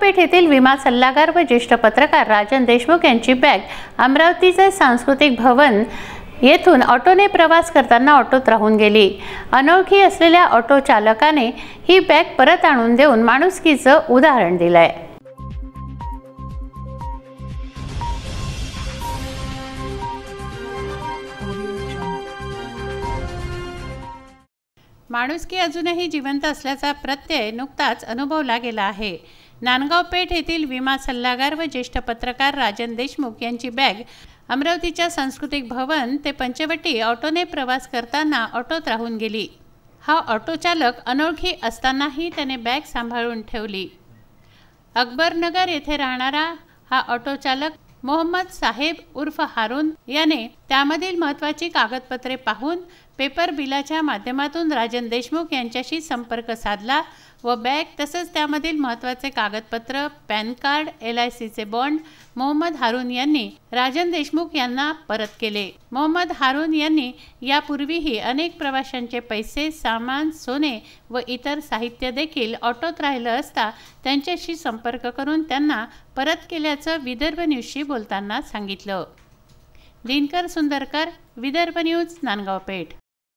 पेठ येथील विमा सल्लागार व ज्येष्ठ पत्रकार राजन देशमुख यांची बॅग अमरावतीचे सांस्कृतिक भवन येथून ऑटोने प्रवास करताना ऑटोत राहून गेली अनोळखी असलेल्या ऑटो चालकाने ही बॅग परत आणून देऊन माणुसकीचं उदाहरण दिलं आहे माणुसकी अजूनही जिवंत असल्याचा प्रत्यय नुकताच अनुभवला गेला आहे नांदगाव पेठ येथील विमा सल्लागार व ज्येष्ठ पत्रकार राजन देशमुख यांची बॅग अमरावतीच्या सांस्कृतिक भवन ते पंचवटी ऑटोने प्रवास करताना ऑटोत राहून गेली हा ऑटोचालक अनोळखी असतानाही त्याने बॅग सांभाळून ठेवली अकबरनगर येथे राहणारा हा ऑटोचालक मोहम्मद साहेब उर्फ हारून याने त्यामधील महत्त्वाची कागदपत्रे पाहून पेपर बिलाच्या माध्यमातून राजन देशमुख यांच्याशी संपर्क साधला व बॅग तसंच त्यामधील महत्त्वाचे कागदपत्र पॅन कार्ड एल आय सीचे बॉन्ड मोहम्मद हारून यांनी राजन देशमुख यांना परत केले मोहम्मद हारून यांनी यापूर्वीही अनेक प्रवाशांचे पैसे सामान सोने व इतर साहित्य देखील ऑटोत राहिलं असता त्यांच्याशी संपर्क करून त्यांना परत केल्याचं विदर्भ न्यूजशी बोलताना सांगितलं दिनकर सुंदरकर विदर्भ न्यूज नांदगाव पेठ